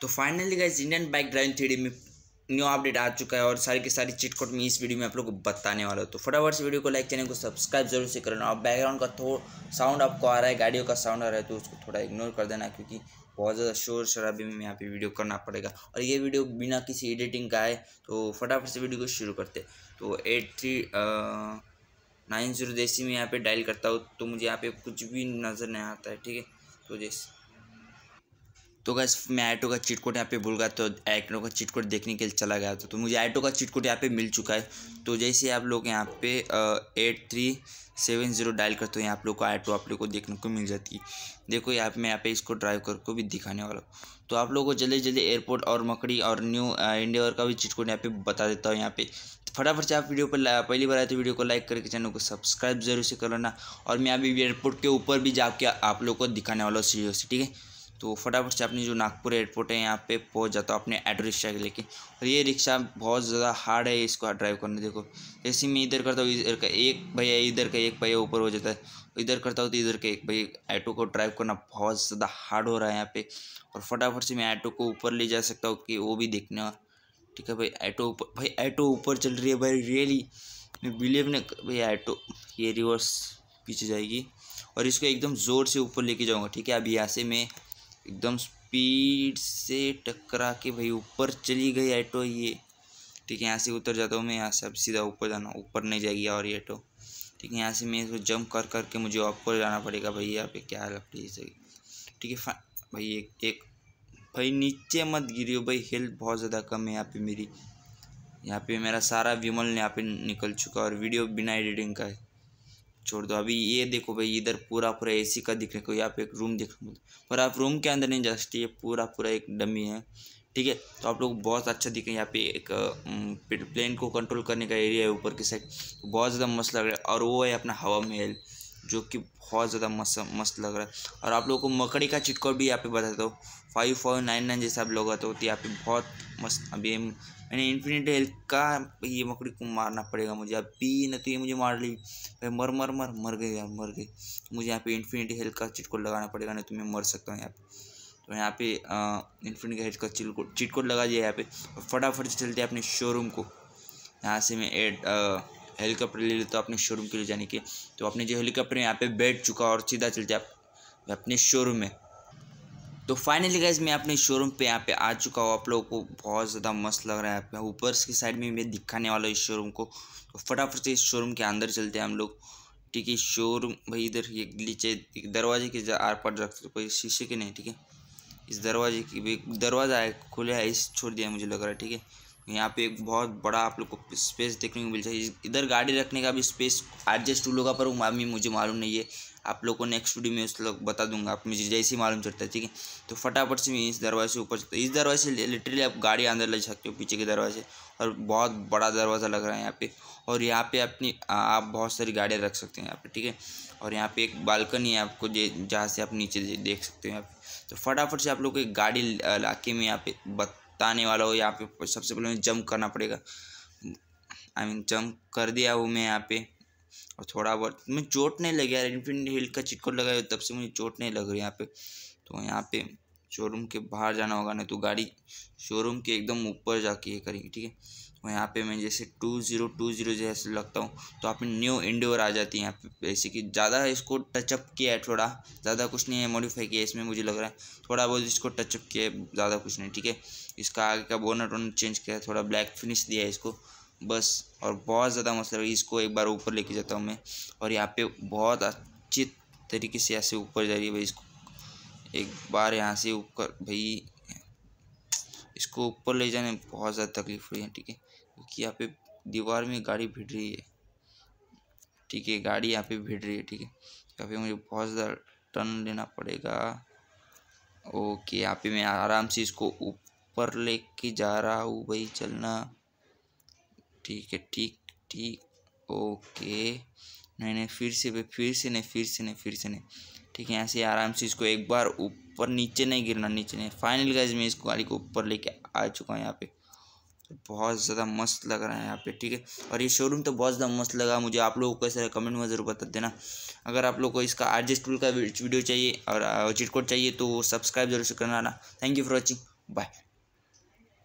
तो finally guys Indian bike driving three में new update आ चुका है और सारी की सारी चिट कोट में इस वीडियो में आप लोग को बताने वाला हूँ तो फटाफट से वीडियो को लाइक चैनल को सब्सक्राइब जरूर से करना और बैकग्राउंड का थो साउंड आपको आ रहा है गाड़ियों का साउंड आ रहा है तो उसको थोड़ा इग्नोर कर देना क्योंकि बहुत ज़्यादा शोर शराबी में यहाँ पे वीडियो करना पड़ेगा और ये वीडियो बिना किसी एडिटिंग का है तो फटाफट से वीडियो को शुरू करते तो एट थ्री नाइन जीरो जैसे मैं यहाँ पे डायल करता हूँ तो मुझे यहाँ पे कुछ भी नज़र नहीं आता है ठीक है तो जैसे तो गैस मैं आइटो का चिट यहाँ पे भूल गया तो आइटो का चिट देखने के लिए चला गया था तो मुझे आइटो का चिट यहाँ पे मिल चुका है तो जैसे आप लोग यहाँ पे eight three seven zero dial करते हो यहाँ आप लोग को आइटो आप लोग को देखने को मिल जाती है देखो यहाँ पे मैं यहाँ पे इसको ड्राइव करके भी दिखाने वाला हूँ तो आप लोगों को जल्दी जल्दी एयरपोर्ट और मकड़ी और न्यू इंडिया का भी चिट यहाँ पे बता देता हूँ यहाँ पे तो फटाफट से आप वीडियो पर पहली बार आए तो वीडियो को लाइक करके चैनल को सब्सक्राइब जरूर से कर लेना और मैं अभी एयरपोर्ट के ऊपर भी जाके आप लोग को दिखाने वाला हूँ सीरियो से ठीक है तो फटाफट से अपनी जो नागपुर एयरपोर्ट है यहाँ पे पहुँच जाता हूँ अपने ऑटो रिक्शा के लेके और ये रिक्शा बहुत ज़्यादा हार्ड है इसको ड्राइव करने देखो जैसे मैं इधर करता हूँ इधर का एक भैया इधर का एक भैया ऊपर हो जाता है इधर करता हूँ तो इधर का एक भैया ऑटो को ड्राइव करना बहुत ज़्यादा हार्ड हो रहा है यहाँ पर और फटाफट से मैं ऑटो को ऊपर ले जा सकता हूँ कि वो भी देखने ठीक है भाई ऑटो ऊपर भाई ऑटो ऊपर चल रही है भाई रियली बिलीव ने भाई ऑटो ये रिवर्स पीछे जाएगी और इसको एकदम ज़ोर से ऊपर लेके जाऊँगा ठीक है अभी यहाँ से मैं एकदम स्पीड से टकरा के भाई ऊपर चली गई ऑटो ये ठीक है यहाँ से उतर जाता हूँ मैं यहाँ से अब सीधा ऊपर जाना ऊपर नहीं जाएगी और ये ऑटो ठीक है यहाँ से मैं इसको जंप कर करके मुझे आपको जाना पड़ेगा भाई यहाँ पे क्या हेल्प सही ठीक है भाई एक एक भाई नीचे मत गिरी भाई हेल्थ बहुत ज़्यादा कम है यहाँ पे मेरी यहाँ पे मेरा सारा विमल यहाँ पे निकल चुका और वीडियो बिना एडिटिंग का है छोड़ दो अभी ये देखो भाई इधर पूरा पूरा एसी का दिख रहा है यहाँ पे एक रूम देख पर आप रूम के अंदर नहीं जा सकते ये पूरा पूरा एक डमी है ठीक है तो आप लोग बहुत अच्छा दिख रहे हैं यहाँ पे एक प्लेन को कंट्रोल करने का एरिया है ऊपर की साइड बहुत ज़्यादा मस्त लग रहा है और वो है अपना हवा महल जो कि बहुत ज़्यादा मस्त मस्त लग रहा है और आप लोगों को मकड़ी का चिटकोर भी यहाँ पे बता दो फाइव फोर नाइन नाइन जैसे आप लोग आते तो यहाँ पे बहुत मस्त अभी मैंने इन्फिनिट हेल्थ का ये मकड़ी को मारना पड़ेगा मुझे अभी न तो ये मुझे मार ली भाई मर मर मर मर गई यार मर गई मुझे यहाँ पे इन्फिनिट हेल्थ का चिटकोट लगाना पड़ेगा नहीं तो मैं मर सकता हूँ यहाँ पे तो यहाँ पे इन्फिनिट हेल्थ का चिटकोट लगा दिया यहाँ पे फटाफट से चलते अपने शोरूम को यहाँ से मैं एड हेलीकॉप्टर ले लेता हो अपने शोरूम के लिए जाने के तो अपने जो हेलीकॉप्टर यहाँ पे बैठ चुका और सीधा चलते आप अपने शोरूम में तो फाइनली गाइज मैं अपने शोरूम पे यहाँ पे आ चुका हूँ आप लोगों को बहुत ज़्यादा मस्त लग रहा है आप ऊपर की साइड में मैं दिखाने वाला हूँ इस शोरूम को तो फटाफट से इस शोरूम के अंदर चलते हैं हम लोग ठीक है शोरूम भाई इधर ये नीचे दरवाजे के आर पार रखते कोई शीशे के नहीं ठीक है इस दरवाजे की भी दरवाज़ा है खुले है इस छोड़ दिया मुझे लग रहा है ठीक है यहाँ पे एक बहुत बड़ा आप लोग को स्पेस देखने को मिल जाए इधर गाड़ी रखने का भी स्पेस एडजस्ट टूल होगा पर अभी मुझे मालूम नहीं है आप लोग को नेक्स्ट वीडियो में उस लोग बता दूंगा आप मुझे जैसे ही मालूम चलता है ठीक है तो फटाफट से मैं इस दरवाजे से ऊपर चलता इस दरवाजे से लिटरली आप गाड़ी अंदर ले सकते हो पीछे के दरवाजे और बहुत बड़ा दरवाज़ा लग रहा है यहाँ पे और यहाँ पे अपनी आप बहुत सारी गाड़ियाँ रख सकते हैं यहाँ पे ठीक है और यहाँ पे एक बालकनी है आपको जहाँ से आप नीचे देख सकते हो यहाँ पे तो फटाफट से आप लोग को एक गाड़ी लाके में यहाँ पे आने वाला हो यहाँ पे सबसे पहले मुझे जंप करना पड़ेगा आई मीन जंप कर दिया वो मैं यहाँ पे और थोड़ा बहुत मैं चोट नहीं लगी यार इन्फिनिट हिल का चिटकोट लगाया तब से मुझे चोट नहीं लग रही यहाँ पे तो यहाँ पे शोरूम के बाहर जाना होगा नहीं तो गाड़ी शोरूम के एकदम ऊपर जाके ये करेगी ठीक है और यहाँ पे मैं जैसे टू ज़ीरो टू ज़ीरो जैसे लगता हूँ तो आप न्यू इंडोर आ जाती है यहाँ पे जैसे कि ज़्यादा इसको टचअप किया है थोड़ा ज़्यादा कुछ नहीं है मॉडिफाई किया इसमें मुझे लग रहा है थोड़ा बहुत इसको टचअप किया है ज़्यादा कुछ नहीं ठीक है इसका आगे का बोनट वोनट चेंज किया है थोड़ा ब्लैक फिनिश दिया है इसको बस और बहुत ज़्यादा मतलब इसको एक बार ऊपर लेके जाता हूँ मैं और यहाँ पर बहुत अच्छी तरीके से ऐसे ऊपर जा रही है भाई इसको एक बार यहाँ से ऊपर भाई इसको ऊपर ले जाने में बहुत ज़्यादा तकलीफ हुई है ठीक है क्योंकि यहाँ पे दीवार में गाड़ी भिड़ रही है ठीक है गाड़ी यहाँ पे भिड़ रही है ठीक है यहाँ पे मुझे बहुत ज़्यादा टर्न लेना पड़ेगा ओके यहाँ पे मैं आराम से इसको ऊपर ले के जा रहा हूँ भाई चलना ठीक है ठीक ठीक ओके नहीं नहीं फिर से भाई फिर से नहीं फिर से नहीं फिर से नहीं ठीक है यहाँ से आराम से इसको एक बार ऊपर नीचे नहीं गिरना नीचे नहीं फाइनल गाइज मैं इस गाड़ी को ऊपर लेके आ चुका हूँ यहाँ पे बहुत ज़्यादा मस्त लग रहा है यहाँ पे ठीक है और ये शोरूम तो बहुत ज़्यादा मस्त लगा मुझे आप लोगों को कैसा कमेंट में ज़रूर बता देना अगर आप लोग को इसका आर टूल का वीडियो चाहिए और चिटकोट चाहिए तो सब्सक्राइब जरूर से करना thank you for watching bye